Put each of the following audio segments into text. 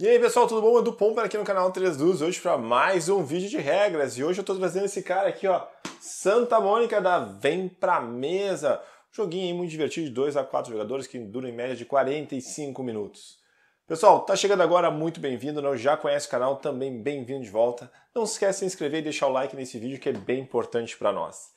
E aí pessoal, tudo bom? Edu Pomper aqui no canal 3 Dus, hoje para mais um vídeo de regras. E hoje eu estou trazendo esse cara aqui, ó, Santa Mônica da Vem Pra Mesa. Joguinho aí muito divertido de 2 a 4 jogadores que dura em média de 45 minutos. Pessoal, tá chegando agora, muito bem-vindo. Não né? já conhece o canal, também bem-vindo de volta. Não se esquece de se inscrever e deixar o like nesse vídeo que é bem importante para nós.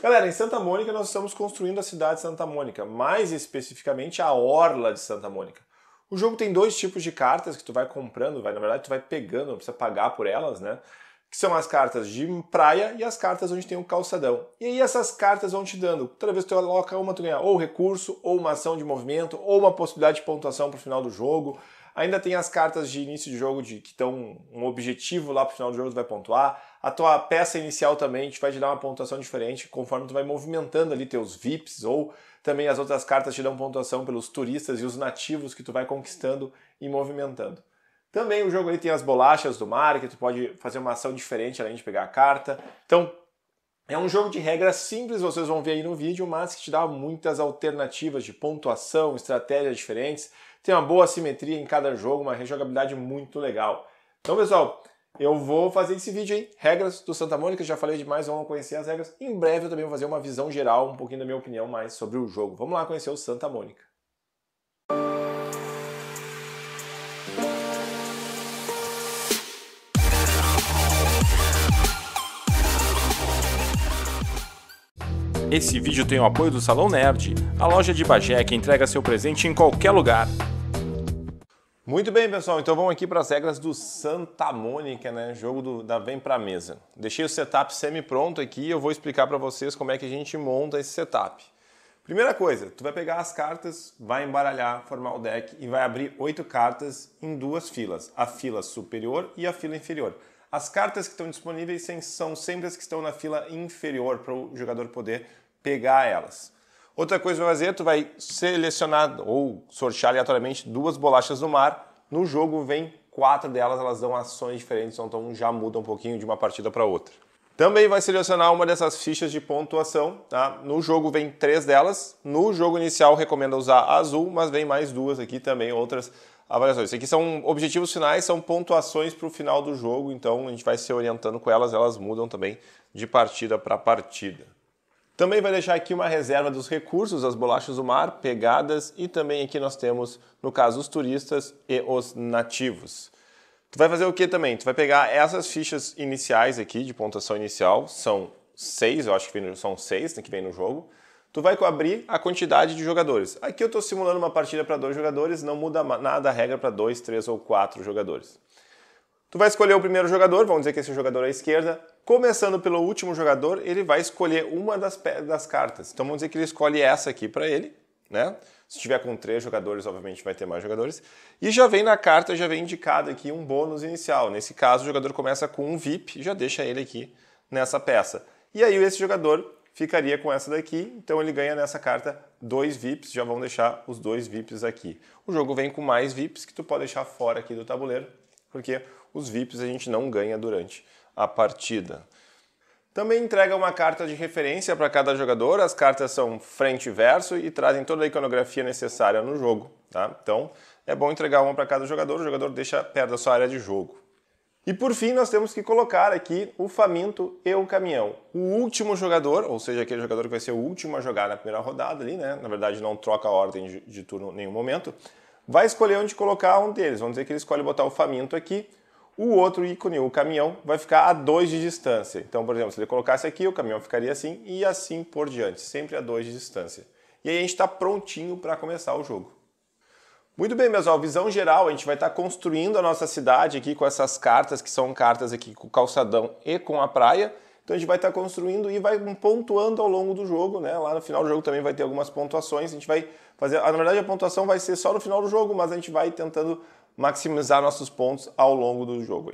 Galera, em Santa Mônica nós estamos construindo a cidade de Santa Mônica, mais especificamente a orla de Santa Mônica. O jogo tem dois tipos de cartas que tu vai comprando, vai, na verdade tu vai pegando, não precisa pagar por elas, né? Que são as cartas de praia e as cartas onde tem um calçadão. E aí essas cartas vão te dando, toda vez que tu aloca uma, tu ganha ou recurso, ou uma ação de movimento, ou uma possibilidade de pontuação pro final do jogo. Ainda tem as cartas de início de jogo de, que estão um objetivo lá pro final do jogo, tu vai pontuar. A tua peça inicial também te vai te dar uma pontuação diferente conforme tu vai movimentando ali teus VIPs ou também as outras cartas te dão pontuação pelos turistas e os nativos que tu vai conquistando e movimentando. Também o jogo aí tem as bolachas do mar, que tu pode fazer uma ação diferente além de pegar a carta. Então, é um jogo de regras simples, vocês vão ver aí no vídeo, mas que te dá muitas alternativas de pontuação, estratégias diferentes. Tem uma boa simetria em cada jogo, uma rejogabilidade muito legal. Então, pessoal, eu vou fazer esse vídeo, aí Regras do Santa Mônica, já falei demais, vamos conhecer as regras. Em breve eu também vou fazer uma visão geral, um pouquinho da minha opinião mais sobre o jogo. Vamos lá conhecer o Santa Mônica. Esse vídeo tem o apoio do Salão Nerd, a loja de Bagé que entrega seu presente em qualquer lugar. Muito bem, pessoal. Então vamos aqui para as regras do Santa Mônica, né? Jogo do, da Vem Pra Mesa. Deixei o setup semi-pronto aqui e eu vou explicar para vocês como é que a gente monta esse setup. Primeira coisa, tu vai pegar as cartas, vai embaralhar, formar o deck e vai abrir oito cartas em duas filas, a fila superior e a fila inferior. As cartas que estão disponíveis são sempre as que estão na fila inferior para o jogador poder pegar elas. Outra coisa que vai fazer, tu vai selecionar ou sortear aleatoriamente duas bolachas do mar. No jogo vem quatro delas, elas dão ações diferentes, então, então já muda um pouquinho de uma partida para outra. Também vai selecionar uma dessas fichas de pontuação, tá? No jogo vem três delas. No jogo inicial recomenda usar azul, mas vem mais duas aqui também, outras avaliações. Isso aqui são objetivos finais, são pontuações para o final do jogo, então a gente vai se orientando com elas, elas mudam também de partida para partida. Também vai deixar aqui uma reserva dos recursos, as bolachas do mar, pegadas e também aqui nós temos, no caso, os turistas e os nativos. Tu vai fazer o que também? Tu vai pegar essas fichas iniciais aqui, de pontuação inicial, são seis, eu acho que são seis né, que vem no jogo. Tu vai abrir a quantidade de jogadores. Aqui eu estou simulando uma partida para dois jogadores, não muda nada a regra para dois, três ou quatro jogadores. Tu vai escolher o primeiro jogador, vamos dizer que esse jogador é à esquerda. Começando pelo último jogador, ele vai escolher uma das, das cartas. Então vamos dizer que ele escolhe essa aqui para ele, né? Se tiver com três jogadores, obviamente vai ter mais jogadores. E já vem na carta, já vem indicado aqui um bônus inicial. Nesse caso, o jogador começa com um VIP e já deixa ele aqui nessa peça. E aí esse jogador ficaria com essa daqui, então ele ganha nessa carta dois VIPs, já vão deixar os dois VIPs aqui. O jogo vem com mais VIPs que tu pode deixar fora aqui do tabuleiro, porque os VIPs a gente não ganha durante a partida. Também entrega uma carta de referência para cada jogador. As cartas são frente e verso e trazem toda a iconografia necessária no jogo. Tá? Então é bom entregar uma para cada jogador. O jogador deixa perto da sua área de jogo. E por fim, nós temos que colocar aqui o faminto e o caminhão. O último jogador, ou seja, aquele jogador que vai ser o último a jogar na primeira rodada ali, né? Na verdade, não troca a ordem de turno em nenhum momento. Vai escolher onde colocar um deles. Vamos dizer que ele escolhe botar o faminto aqui o outro ícone, o caminhão, vai ficar a 2 de distância. Então, por exemplo, se ele colocasse aqui, o caminhão ficaria assim e assim por diante, sempre a 2 de distância. E aí a gente está prontinho para começar o jogo. Muito bem, pessoal, visão geral, a gente vai estar tá construindo a nossa cidade aqui com essas cartas, que são cartas aqui com calçadão e com a praia. Então a gente vai estar tá construindo e vai pontuando ao longo do jogo, né? Lá no final do jogo também vai ter algumas pontuações, a gente vai fazer... Na verdade a pontuação vai ser só no final do jogo, mas a gente vai tentando maximizar nossos pontos ao longo do jogo.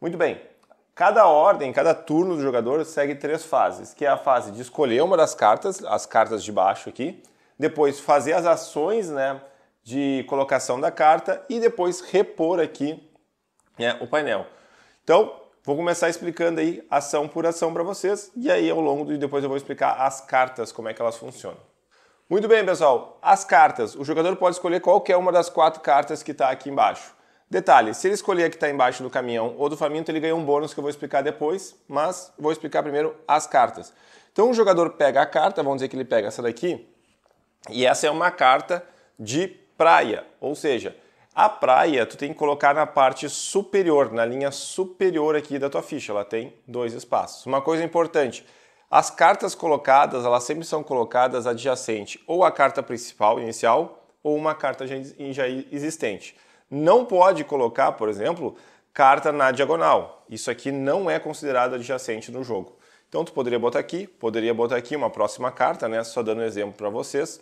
Muito bem. Cada ordem, cada turno do jogador segue três fases, que é a fase de escolher uma das cartas, as cartas de baixo aqui, depois fazer as ações né, de colocação da carta e depois repor aqui né, o painel. Então, vou começar explicando aí ação por ação para vocês e aí ao longo de depois eu vou explicar as cartas, como é que elas funcionam. Muito bem, pessoal. As cartas. O jogador pode escolher qualquer uma das quatro cartas que está aqui embaixo. Detalhe, se ele escolher a que está embaixo do caminhão ou do faminto, ele ganha um bônus que eu vou explicar depois, mas vou explicar primeiro as cartas. Então o jogador pega a carta, vamos dizer que ele pega essa daqui, e essa é uma carta de praia, ou seja, a praia tu tem que colocar na parte superior, na linha superior aqui da tua ficha, ela tem dois espaços. Uma coisa importante, as cartas colocadas, elas sempre são colocadas adjacente ou a carta principal inicial ou uma carta já existente. Não pode colocar, por exemplo, carta na diagonal. Isso aqui não é considerado adjacente no jogo. Então tu poderia botar aqui, poderia botar aqui uma próxima carta, né? Só dando um exemplo para vocês.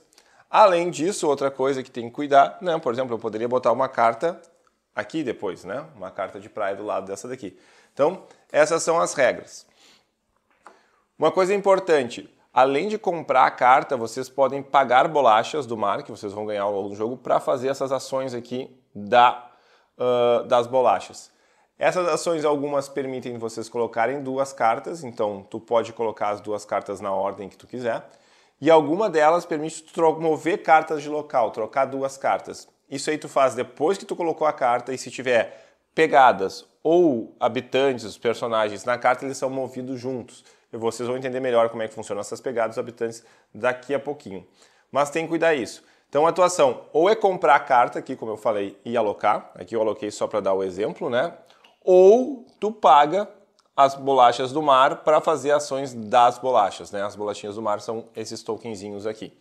Além disso, outra coisa que tem que cuidar, né? Por exemplo, eu poderia botar uma carta aqui depois, né? Uma carta de praia do lado dessa daqui. Então, essas são as regras. Uma coisa importante, além de comprar a carta, vocês podem pagar bolachas do mar, que vocês vão ganhar ao longo do jogo, para fazer essas ações aqui da, uh, das bolachas. Essas ações, algumas permitem vocês colocarem duas cartas, então tu pode colocar as duas cartas na ordem que tu quiser. E alguma delas permite mover cartas de local, trocar duas cartas. Isso aí tu faz depois que tu colocou a carta e se tiver pegadas ou habitantes, os personagens na carta, eles são movidos juntos vocês vão entender melhor como é que funcionam essas pegadas habitantes daqui a pouquinho. Mas tem que cuidar isso. Então a atuação ou é comprar a carta aqui, como eu falei, e alocar. Aqui eu aloquei só para dar o exemplo, né? Ou tu paga as bolachas do mar para fazer ações das bolachas, né? As bolachinhas do mar são esses tokenzinhos aqui.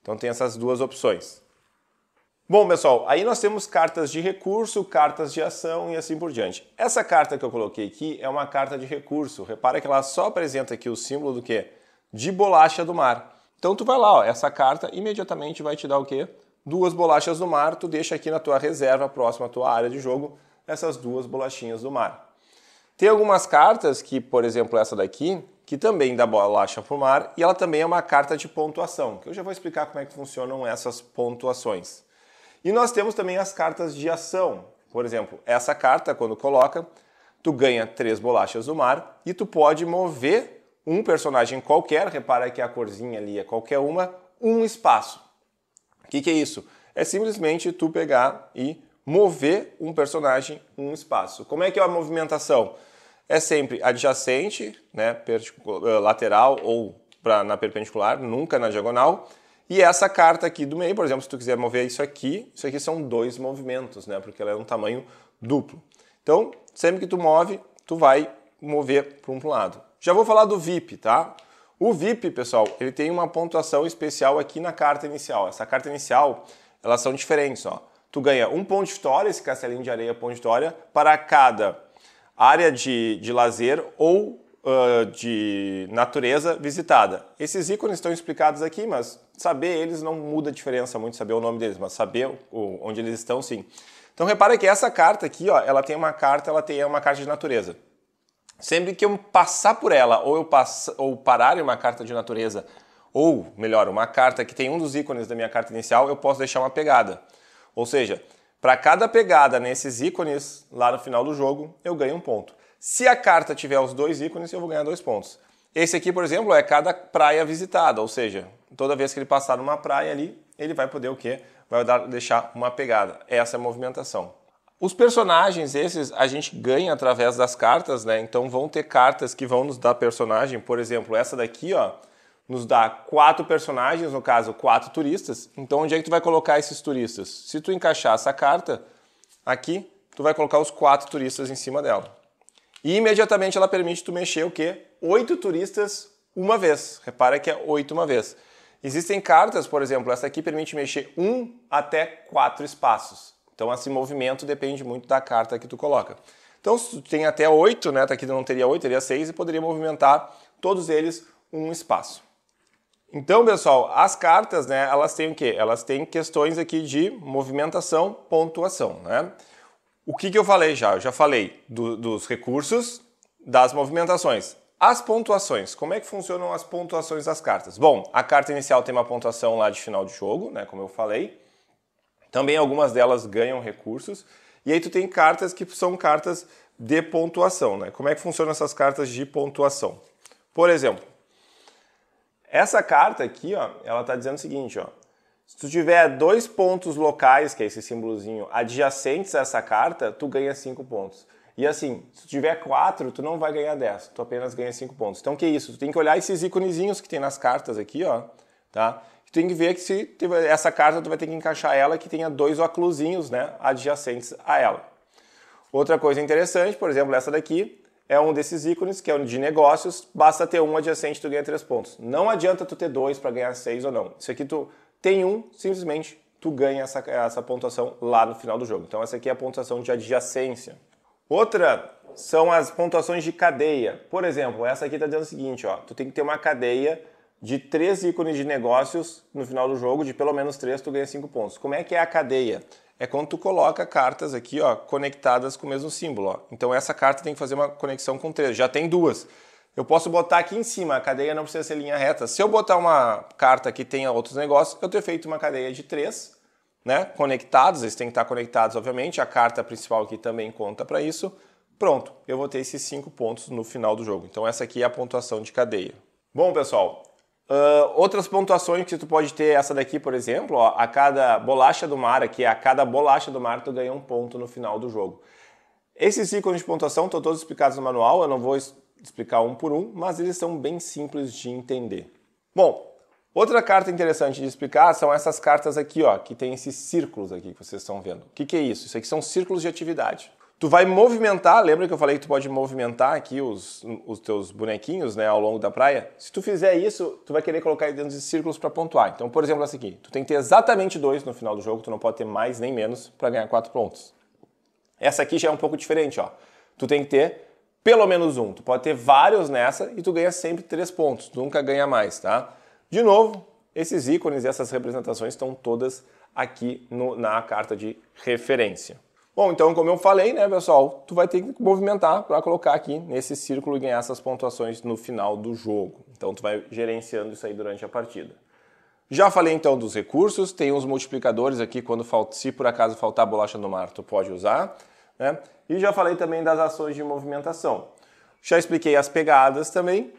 Então tem essas duas opções. Bom, pessoal, aí nós temos cartas de recurso, cartas de ação e assim por diante. Essa carta que eu coloquei aqui é uma carta de recurso. Repara que ela só apresenta aqui o símbolo do quê? De bolacha do mar. Então tu vai lá, ó, essa carta imediatamente vai te dar o quê? Duas bolachas do mar, tu deixa aqui na tua reserva, próxima à tua área de jogo, essas duas bolachinhas do mar. Tem algumas cartas que, por exemplo, essa daqui, que também dá bolacha para o mar, e ela também é uma carta de pontuação, que eu já vou explicar como é que funcionam essas pontuações. E nós temos também as cartas de ação. Por exemplo, essa carta, quando coloca, tu ganha três bolachas do mar e tu pode mover um personagem qualquer, repara que a corzinha ali é qualquer uma, um espaço. O que, que é isso? É simplesmente tu pegar e mover um personagem um espaço. Como é que é a movimentação? É sempre adjacente, né, eh, lateral ou pra, na perpendicular, nunca na diagonal. E essa carta aqui do meio, por exemplo, se tu quiser mover isso aqui, isso aqui são dois movimentos, né? Porque ela é um tamanho duplo. Então, sempre que tu move, tu vai mover para um lado. Já vou falar do VIP, tá? O VIP, pessoal, ele tem uma pontuação especial aqui na carta inicial. Essa carta inicial, elas são diferentes, ó. Tu ganha um ponto de vitória, esse castelinho de areia ponto de vitória, para cada área de, de lazer ou uh, de natureza visitada. Esses ícones estão explicados aqui, mas saber eles não muda a diferença muito, saber o nome deles, mas saber o, onde eles estão sim. Então repara que essa carta aqui, ó, ela tem uma carta, ela tem é uma carta de natureza. Sempre que eu passar por ela ou eu pass... ou parar em uma carta de natureza, ou melhor, uma carta que tem um dos ícones da minha carta inicial, eu posso deixar uma pegada. Ou seja, para cada pegada nesses ícones lá no final do jogo, eu ganho um ponto. Se a carta tiver os dois ícones, eu vou ganhar dois pontos. Esse aqui, por exemplo, é cada praia visitada, ou seja, toda vez que ele passar numa praia ali, ele vai poder o quê? Vai dar, deixar uma pegada. Essa é a movimentação. Os personagens esses a gente ganha através das cartas, né? Então vão ter cartas que vão nos dar personagem, por exemplo, essa daqui, ó, nos dá quatro personagens, no caso, quatro turistas. Então onde é que tu vai colocar esses turistas? Se tu encaixar essa carta aqui, tu vai colocar os quatro turistas em cima dela. E imediatamente ela permite tu mexer o quê? Oito turistas uma vez. Repara que é oito uma vez. Existem cartas, por exemplo, essa aqui permite mexer um até quatro espaços. Então esse movimento depende muito da carta que tu coloca. Então se tu tem até oito, né? Tá aqui não teria oito, teria seis e poderia movimentar todos eles um espaço. Então, pessoal, as cartas, né, elas têm o quê? Elas têm questões aqui de movimentação, pontuação, né? O que, que eu falei já? Eu já falei do, dos recursos, das movimentações. As pontuações. Como é que funcionam as pontuações das cartas? Bom, a carta inicial tem uma pontuação lá de final de jogo, né, como eu falei. Também algumas delas ganham recursos. E aí tu tem cartas que são cartas de pontuação, né? Como é que funcionam essas cartas de pontuação? Por exemplo, essa carta aqui, ó, ela tá dizendo o seguinte, ó: se tu tiver dois pontos locais, que é esse símbolozinho, adjacentes a essa carta, tu ganha cinco pontos. E assim, se tu tiver quatro, tu não vai ganhar 10, tu apenas ganha cinco pontos. Então o que é isso? Tu tem que olhar esses íconezinhos que tem nas cartas aqui, ó, tá? Tu tem que ver que se essa carta tu vai ter que encaixar ela que tenha dois ocluzinhos, né, adjacentes a ela. Outra coisa interessante, por exemplo, essa daqui, é um desses ícones, que é de negócios, basta ter um adjacente tu ganha três pontos. Não adianta tu ter dois para ganhar seis ou não. Isso aqui tu tem um, simplesmente tu ganha essa, essa pontuação lá no final do jogo. Então essa aqui é a pontuação de adjacência. Outra são as pontuações de cadeia. Por exemplo, essa aqui está dizendo o seguinte, ó, tu tem que ter uma cadeia de três ícones de negócios no final do jogo, de pelo menos três, tu ganha cinco pontos. Como é que é a cadeia? É quando tu coloca cartas aqui, ó, conectadas com o mesmo símbolo. Ó. Então essa carta tem que fazer uma conexão com três. Já tem duas eu posso botar aqui em cima, a cadeia não precisa ser linha reta. Se eu botar uma carta que tenha outros negócios, eu ter feito uma cadeia de três, né, conectados, eles têm que estar conectados, obviamente, a carta principal aqui também conta para isso. Pronto, eu vou ter esses cinco pontos no final do jogo. Então essa aqui é a pontuação de cadeia. Bom, pessoal, uh, outras pontuações que tu pode ter, essa daqui, por exemplo, ó, a cada bolacha do mar, aqui, a cada bolacha do mar, tu ganha um ponto no final do jogo. Esses ícones de pontuação estão todos explicados no manual, eu não vou explicar um por um, mas eles são bem simples de entender. Bom, outra carta interessante de explicar são essas cartas aqui, ó, que tem esses círculos aqui que vocês estão vendo. O que, que é isso? Isso aqui são círculos de atividade. Tu vai movimentar, lembra que eu falei que tu pode movimentar aqui os, os teus bonequinhos né, ao longo da praia? Se tu fizer isso, tu vai querer colocar dentro de círculos para pontuar. Então, por exemplo, essa aqui. Tu tem que ter exatamente dois no final do jogo, tu não pode ter mais nem menos para ganhar quatro pontos. Essa aqui já é um pouco diferente, ó. Tu tem que ter pelo menos um. Tu pode ter vários nessa e tu ganha sempre três pontos, nunca ganha mais, tá? De novo, esses ícones e essas representações estão todas aqui no, na carta de referência. Bom, então como eu falei, né, pessoal, tu vai ter que movimentar para colocar aqui nesse círculo e ganhar essas pontuações no final do jogo. Então tu vai gerenciando isso aí durante a partida. Já falei então dos recursos, tem os multiplicadores aqui quando se por acaso faltar bolacha no mar, tu pode usar. Né? E já falei também das ações de movimentação. Já expliquei as pegadas também,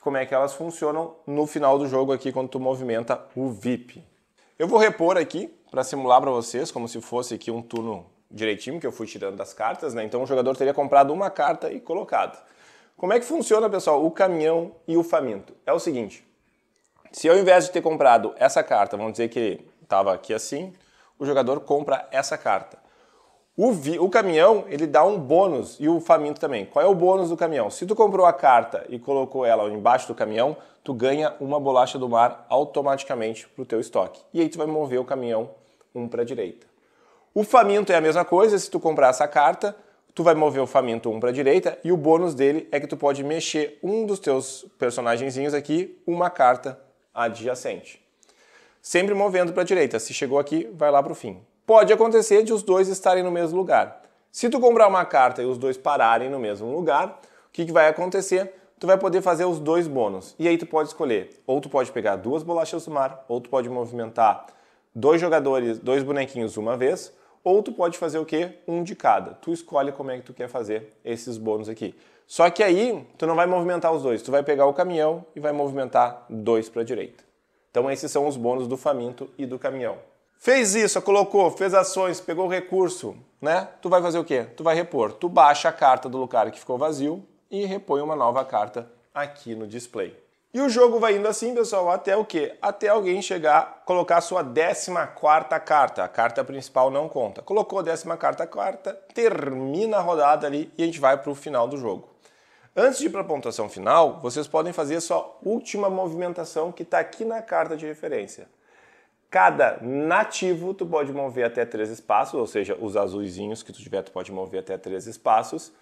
como é que elas funcionam no final do jogo aqui quando tu movimenta o VIP. Eu vou repor aqui para simular para vocês como se fosse aqui um turno direitinho que eu fui tirando das cartas, né? Então o jogador teria comprado uma carta e colocado. Como é que funciona, pessoal, o caminhão e o faminto? É o seguinte, se eu, ao invés de ter comprado essa carta, vamos dizer que estava aqui assim, o jogador compra essa carta. O, vi, o caminhão, ele dá um bônus e o faminto também. Qual é o bônus do caminhão? Se tu comprou a carta e colocou ela embaixo do caminhão, tu ganha uma bolacha do mar automaticamente pro teu estoque. E aí tu vai mover o caminhão um para a direita. O faminto é a mesma coisa, se tu comprar essa carta, tu vai mover o faminto um para a direita e o bônus dele é que tu pode mexer um dos teus personagenzinhos aqui, uma carta adjacente. Sempre movendo para a direita. Se chegou aqui, vai lá pro fim. Pode acontecer de os dois estarem no mesmo lugar. Se tu comprar uma carta e os dois pararem no mesmo lugar, o que, que vai acontecer? Tu vai poder fazer os dois bônus. E aí tu pode escolher, ou tu pode pegar duas bolachas do mar, ou tu pode movimentar dois jogadores, dois bonequinhos uma vez, ou tu pode fazer o quê? Um de cada. Tu escolhe como é que tu quer fazer esses bônus aqui. Só que aí tu não vai movimentar os dois, tu vai pegar o caminhão e vai movimentar dois para a direita. Então esses são os bônus do faminto e do caminhão. Fez isso, colocou, fez ações, pegou recurso, né? Tu vai fazer o quê? Tu vai repor. Tu baixa a carta do lugar que ficou vazio e repõe uma nova carta aqui no display. E o jogo vai indo assim, pessoal, até o quê? Até alguém chegar, colocar a sua 14 quarta carta. A carta principal não conta. Colocou a 14ª carta, termina a rodada ali e a gente vai para o final do jogo. Antes de ir para a pontuação final, vocês podem fazer a sua última movimentação que está aqui na carta de referência. Cada nativo tu pode mover até três espaços, ou seja, os azulzinhos que tu tiver tu pode mover até três espaços.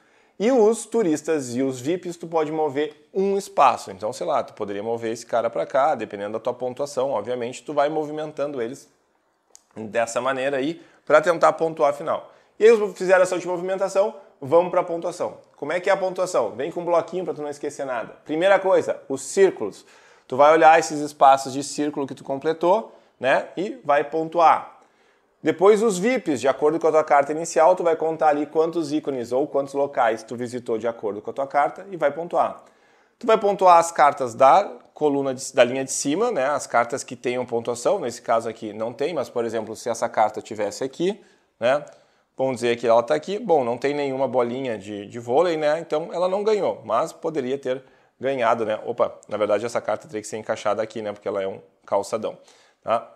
E os turistas e os VIPs tu pode mover um espaço. Então, sei lá, tu poderia mover esse cara para cá, dependendo da tua pontuação, obviamente, tu vai movimentando eles dessa maneira aí para tentar pontuar final. E eles fizeram essa última movimentação, vamos para a pontuação. Como é que é a pontuação? Vem com um bloquinho para tu não esquecer nada. Primeira coisa, os círculos. Tu vai olhar esses espaços de círculo que tu completou né? E vai pontuar. Depois os VIPs, de acordo com a tua carta inicial, tu vai contar ali quantos ícones ou quantos locais tu visitou de acordo com a tua carta e vai pontuar. Tu vai pontuar as cartas da coluna de, da linha de cima, né? As cartas que tenham pontuação, nesse caso aqui não tem, mas por exemplo, se essa carta tivesse aqui, né? Vamos dizer que ela está aqui. Bom, não tem nenhuma bolinha de, de vôlei, né? Então ela não ganhou, mas poderia ter ganhado, né? Opa, na verdade essa carta teria que ser encaixada aqui, né? Porque ela é um calçadão. Tá?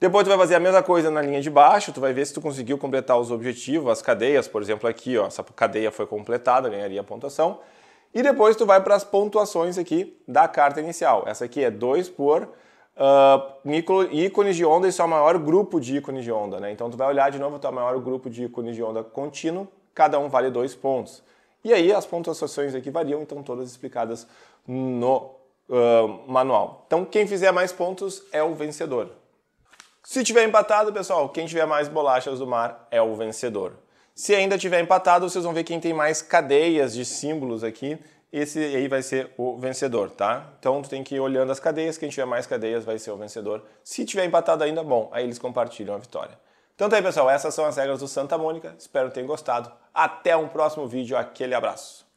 Depois tu vai fazer a mesma coisa na linha de baixo, tu vai ver se tu conseguiu completar os objetivos, as cadeias, por exemplo, aqui, ó, essa cadeia foi completada, ganharia a pontuação. E depois tu vai para as pontuações aqui da carta inicial. Essa aqui é 2 por uh, ícones de onda e o maior grupo de ícones de onda. Né? Então tu vai olhar de novo o maior grupo de ícones de onda contínuo, cada um vale 2 pontos. E aí as pontuações aqui variam, então todas explicadas no uh, manual. Então, quem fizer mais pontos é o vencedor. Se tiver empatado, pessoal, quem tiver mais bolachas do mar é o vencedor. Se ainda tiver empatado, vocês vão ver quem tem mais cadeias de símbolos aqui. Esse aí vai ser o vencedor, tá? Então tu tem que ir olhando as cadeias, quem tiver mais cadeias vai ser o vencedor. Se tiver empatado ainda, bom, aí eles compartilham a vitória. Então tá aí, pessoal, essas são as regras do Santa Mônica. Espero que tenham gostado. Até um próximo vídeo, aquele abraço.